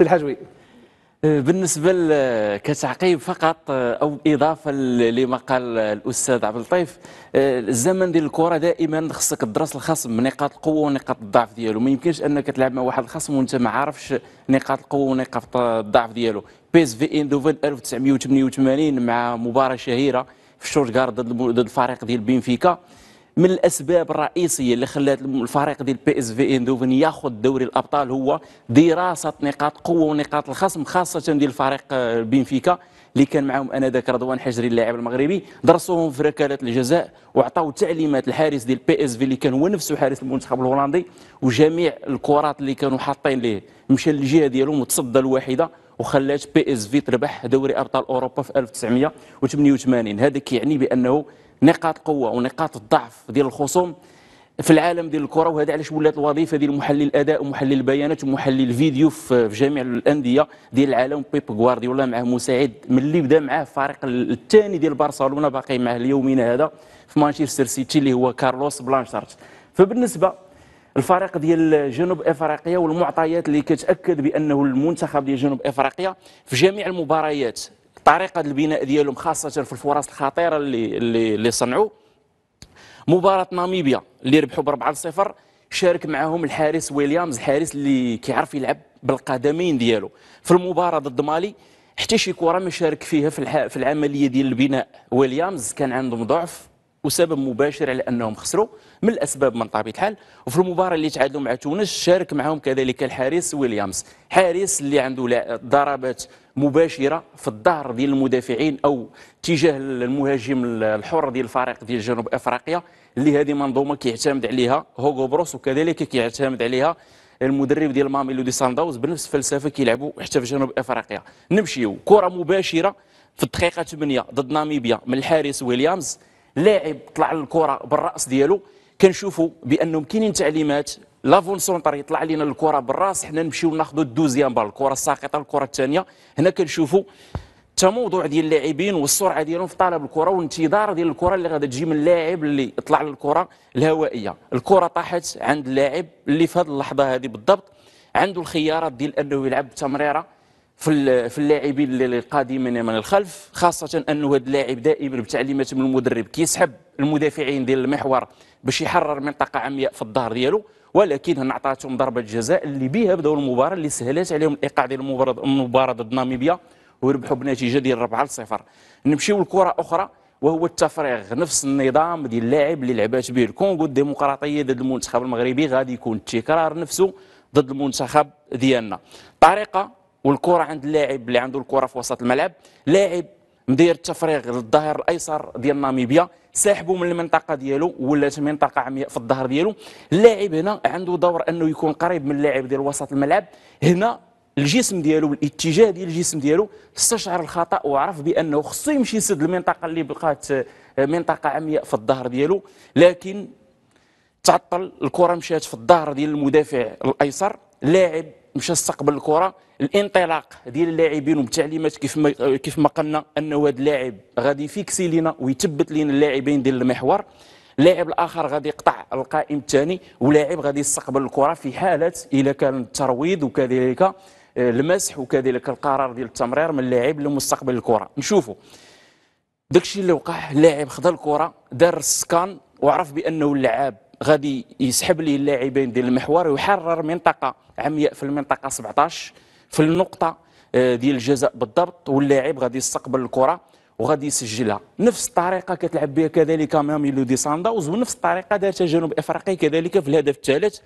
سي الحجوي أه، بالنسبة كتعقيب فقط أه، أو إضافة لما قال الأستاذ عبد اللطيف أه، الزمن ديال الكرة دائما خصك تدرس الخصم نقاط القوة ونقاط الضعف ديالو ما يمكنش أنك تلعب مع واحد الخصم وأنت ما عارفش نقاط القوة ونقاط الضعف ديالو بيس في إندوفن 1988 مع مباراة شهيرة في شتوتغارت ضد الفريق ديال بنفيكا من الاسباب الرئيسيه اللي خلات الفريق ديال بي اس في اندوفن ياخذ دوري الابطال هو دراسه نقاط قوه ونقاط الخصم خاصه ديال الفريق آه، بنفيكا اللي كان معاهم انذاك رضوان حجري اللاعب المغربي درسوهم في ركلات الجزاء وعطاو تعليمات الحارس ديال بي اس في اللي كان هو نفسه حارس المنتخب الهولندي وجميع الكرات اللي كانوا حاطين ليه مشى للجهه ديالهم وتصدى الواحده وخلات بي اس في تربح دوري ابطال اوروبا في 1988 هذا كيعني بانه نقاط قوه ونقاط الضعف ديال الخصوم في العالم ديال الكره وهذا علاش ولات الوظيفه ديال محلل الاداء ومحلل البيانات ومحلل الفيديو في جميع الانديه ديال العالم بيب غوارديولا معاه مساعد ملي بدا معاه الفريق الثاني ديال برشلونه باقي معاه ليومنا هذا في مانشستر سيتي اللي هو كارلوس بلانشارت فبالنسبه الفريق ديال جنوب افريقيا والمعطيات اللي كتاكد بانه المنتخب ديال جنوب افريقيا في جميع المباريات طريقه البناء ديالهم خاصه في الفرص الخطيره اللي اللي, اللي صنعوا مباراه ناميبيا اللي ربحوا ب 4-0 شارك معاهم الحارس ويليامز الحارس اللي كيعرف يلعب بالقدمين ديالو في المباراه ضد مالي حتى شي كره ما شارك فيها في, في العمليه ديال البناء ويليامز كان عندهم ضعف وسبب مباشر على انهم خسروا من الاسباب من طبيعه الحال وفي المباراه اللي تعادلوا مع تونس شارك معهم كذلك الحارس ويليامز حارس اللي عنده ضربات مباشره في الظهر ديال المدافعين او تجاه المهاجم الحر ديال الفريق ديال جنوب افريقيا اللي هذه منظومه كيعتمد عليها هوغو بروس وكذلك كيعتمد عليها المدرب ديال ماميلو دي سانداوز بنفس الفلسفه كيلعبوا حتى في جنوب افريقيا نمشيو كره مباشره في الدقيقه 8 ضد ناميبيا من الحارس ويليامز لاعب طلع الكره بالراس ديالو كنشوفوا بانهم كاينين تعليمات لافون سونتر يطلع لنا الكره بالراس حنا نمشيو ناخذوا الدوزيام بال الكره الساقطه الكره الثانيه هنا كنشوفوا التموضع ديال اللاعبين والسرعه ديالهم في طلب الكره والانتظار ديال الكره اللي غادي تجي من اللاعب اللي طلع للكره الهوائيه الكره طاحت عند اللاعب اللي في هذه اللحظه هذه بالضبط عنده الخيارات ديال انه يلعب بتمريره في في اللاعبين القادمين من الخلف خاصه انه هذا اللاعب دائما بتعليمات من المدرب كيسحب المدافعين ديال المحور باش يحرر منطقه عمياء في الظهر ديالو ولكن هنا عطاتهم ضربه جزاء اللي بها بداوا المباراه اللي سهلات عليهم الايقاع ديال المباراه ضد ناميبيا وربحوا بنتيجه ديال 4 0 نمشيو لكره اخرى وهو التفريغ نفس النظام ديال اللاعب اللي لعبات به الكونغو الديمقراطيه ضد المنتخب المغربي غادي يكون التكرار نفسه ضد المنتخب ديالنا طريقه والكره عند اللاعب اللي عنده الكره في وسط الملعب لاعب مدير التفريغ للظهر الايسر ديال ناميبيا ساحبه من المنطقه ديالو ولات منطقه عمياء في الظهر ديالو اللاعب هنا عنده دور انه يكون قريب من اللاعب ديال وسط الملعب هنا الجسم ديالو والاتجاه ديال الجسم ديالو استشعر الخطا وعرف بانه خصو يمشي يسد المنطقه اللي بقات آه، منطقه عمياء في الظهر ديالو لكن تعطل الكره مشات في الظهر ديال المدافع الايسر لاعب مشى استقبل الكره الانطلاق ديال اللاعبين وبتعليمات كيف ما كيف ما قلنا انه هذا اللاعب غادي يفيكسي لينا ويثبت لينا اللاعبين ديال المحور اللاعب الاخر غادي يقطع القائم الثاني ولاعب غادي يستقبل الكره في حاله الا كان الترويض وكذلك آه، المسح وكذلك القرار ديال التمرير من اللاعب لمستقبل الكره نشوفوا داكشي اللي وقع اللاعب خدا الكره دار السكان وعرف بانه اللاعب غادي يسحب ليه اللاعبين ديال المحور ويحرر منطقه عمياء في المنطقه 17 في النقطه آه، ديال الجزاء بالضبط واللاعب غادي يستقبل الكره وغادي يسجلها نفس الطريقه كتلعب بها كذلك ميلو دي سانداوز ونفس الطريقه دارتها جنوب افريقيا كذلك في الهدف الثالث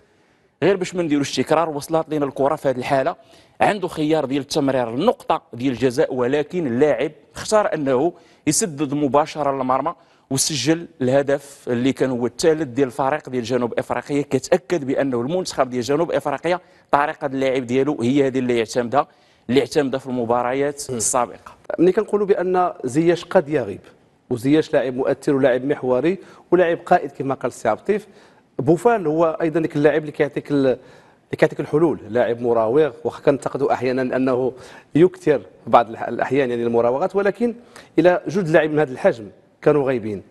غير باش ما نديروش تكرار وصلت لنا الكره في هذه الحاله عنده خيار ديال التمرير النقطه ديال الجزاء ولكن اللاعب اختار انه يسدد مباشره للمرمى وسجل الهدف اللي كان هو الثالث ديال الفريق ديال جنوب افريقيا كتاكد بانه المنتخب ديال جنوب افريقيا طريقه اللاعب ديالو هي هذه اللي اعتمدها اللي اعتمدها في المباريات السابقه ملي كنقولوا بان زياش قد يغيب وزياش لاعب مؤثر ولاعب محوري ولاعب قائد كما قال السي عبطيف بوفال هو ايضا ديك اللاعب اللي كيعطيك اللي كيعطيك الحلول لاعب مراوغ واخا كنتقدوا احيانا انه يكثر بعض الاحيان يعني المراوغات ولكن الى جد لاعب من هذا الحجم كانوا غايبين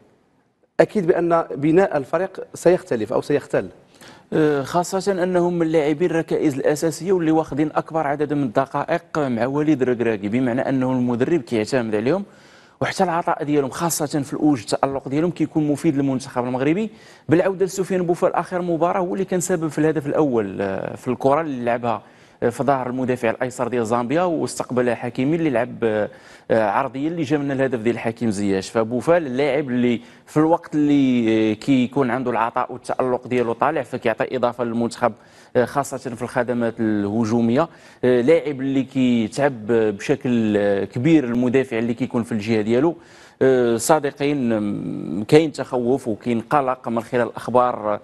اكيد بان بناء الفريق سيختلف او سيختل أه، خاصة أنهم اللاعبين الركائز الأساسية واللي واخدين أكبر عدد من الدقائق مع وليد ركراكي بمعنى أنه المدرب كيعتمد عليهم وحتى العطاء ديالهم خاصة في الأوج التألق ديالهم كيكون مفيد للمنتخب المغربي بالعودة لسفيان بوفال آخر مباراة هو اللي كان سبب في الهدف الأول أه، في الكرة اللي لعبها في ظهر المدافع الايسر ديال زامبيا واستقبل حكيمي اللي لعب آه، عرضيه اللي جا من الهدف ديال حكيم زياش فبوفال اللاعب اللي في الوقت اللي آه، كيكون عنده العطاء والتالق ديالو طالع فكيعطي اضافه للمنتخب آه، خاصه في الخدمات الهجوميه لاعب اللي كيتعب بشكل كبير المدافع اللي كيكون في الجهه ديالو أه، صادقين كاين تخوف وكاين قلق من خلال الاخبار أه،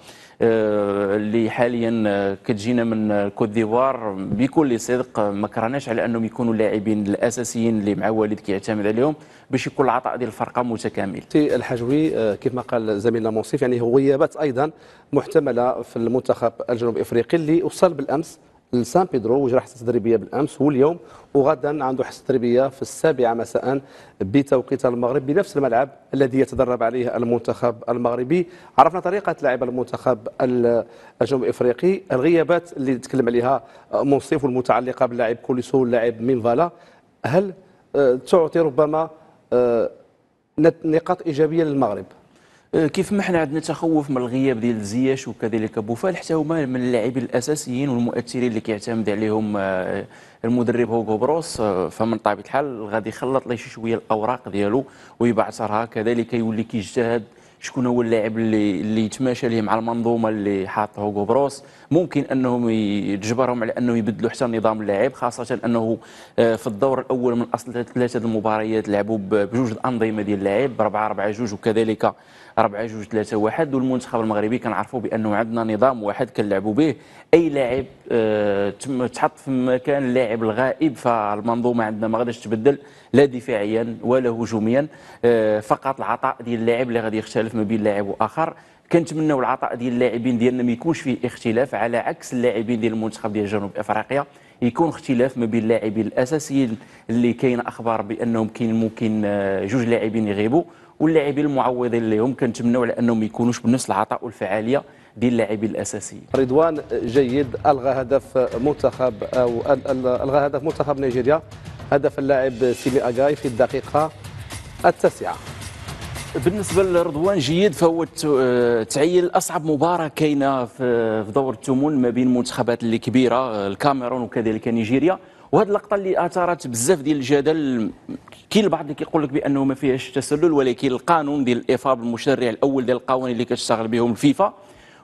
اللي حاليا أه، كتجينا من كوت ديفوار بكل صدق ما كرهناش على انهم يكونوا اللاعبين الاساسيين اللي مع والد كيعتمد عليهم باش يكون العطاء ديال الفرقه متكامل. سي الحجوي كيف ما قال زميلنا منصف يعني هو غيابات ايضا محتمله في المنتخب الجنوب افريقي اللي وصل بالامس لسان بيدرو وجرى حصه تدريبيه بالامس واليوم وغدا عنده حصه تدريبيه في السابعه مساء بتوقيت المغرب بنفس الملعب الذي يتدرب عليه المنتخب المغربي عرفنا طريقه لعب المنتخب الجنوب الافريقي الغيابات اللي تكلم عليها منصف والمتعلقه باللاعب كوليسو واللاعب مينفالا هل آه، تعطي ربما آه، نقاط ايجابيه للمغرب آه، كيف ما حنا عندنا تخوف من الغياب ديال زياش وكذلك بوفال حتى هما من اللاعبين الاساسيين والمؤثرين اللي كيعتمد عليهم آه، المدرب هوغو بروس آه، فمن طبيعه الحال غادي يخلط ليه شويه الاوراق ديالو ويبعثرها كذلك يولي كيجتهد شكون هو اللاعب اللي اللي يتماشى ليه مع المنظومه اللي حاطه غوبروس بروس ممكن انهم يجبرهم على انه يبدلوا حتى نظام اللعب خاصه انه آه، في الدور الاول من اصل ثلاثه المباريات لعبوا بجوج الانظمه ديال اللعب 4 4 2 وكذلك 4 2 3 1 والمنتخب المغربي كنعرفوا بانه عندنا نظام واحد كنلعبوا به اي لاعب آه، تحط في مكان اللاعب الغائب فالمنظومه عندنا ما غاداش تبدل لا دفاعيا ولا هجوميا آه، فقط العطاء ديال اللاعب اللي غادي يختلف اختلاف ما بين لاعب واخر كنتمناو العطاء ديال اللاعبين ديالنا ما يكونش فيه اختلاف على عكس اللاعبين ديال المنتخب ديال جنوب افريقيا يكون اختلاف ما بين اللاعبين الاساسيين اللي كاين اخبار بانهم كاين ممكن آه، جوج لاعبين يغيبوا واللاعبين المعوضين لهم كنتمناو على انهم ما يكونوش بنفس العطاء والفعاليه ديال اللاعبين الاساسيين رضوان جيد الغى هدف منتخب او الغى هدف منتخب نيجيريا هدف اللاعب سيمي اجاي في الدقيقه التاسعه بالنسبه لرضوان جيد فهو آه، تعيل اصعب مباراه كاينه في دور التمون ما بين المنتخبات اللي كبيره آه، الكاميرون وكذلك نيجيريا وهذه اللقطه اللي اثارت بزاف ديال الجدل كاين البعض اللي كيقول لك بانه ما فيهاش تسلل ولكن القانون ديال الافاب المشرع الاول ديال القوانين اللي كتشتغل بهم الفيفا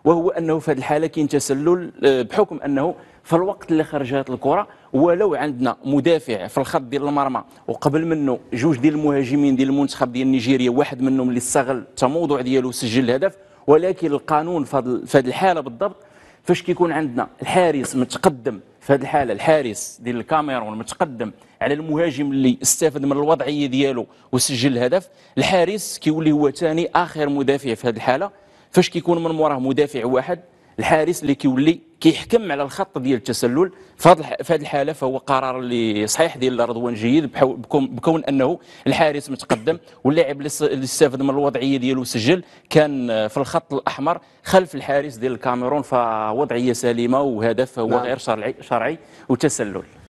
وهو انه في هذه الحاله كاين تسلل آه، بحكم انه في الوقت اللي خرجت الكره ولو عندنا مدافع في الخط ديال المرمى وقبل منه جوج ديال المهاجمين ديال المنتخب ديال نيجيريا واحد منهم اللي استغل التموضع ديالو وسجل الهدف ولكن القانون في هذه الحاله بالضبط فاش كيكون عندنا الحارس متقدم في هذه الحاله الحارس ديال الكاميرون متقدم على المهاجم اللي استفاد من الوضعيه ديالو وسجل الهدف الحارس كيولي هو ثاني اخر مدافع في هذه الحاله فاش كيكون من موراه مدافع واحد الحارس اللي كيولي كيحكم على الخط ديال التسلل فهاد الحاله فهو قرار اللي صحيح ديال رضوان جيد بكون انه الحارس متقدم واللاعب اللي استفاد من الوضعيه ديالو سجل كان في الخط الاحمر خلف الحارس ديال الكاميرون فوضعيه سليمه وهدف هو نعم. غير شرعي شرعي وتسلل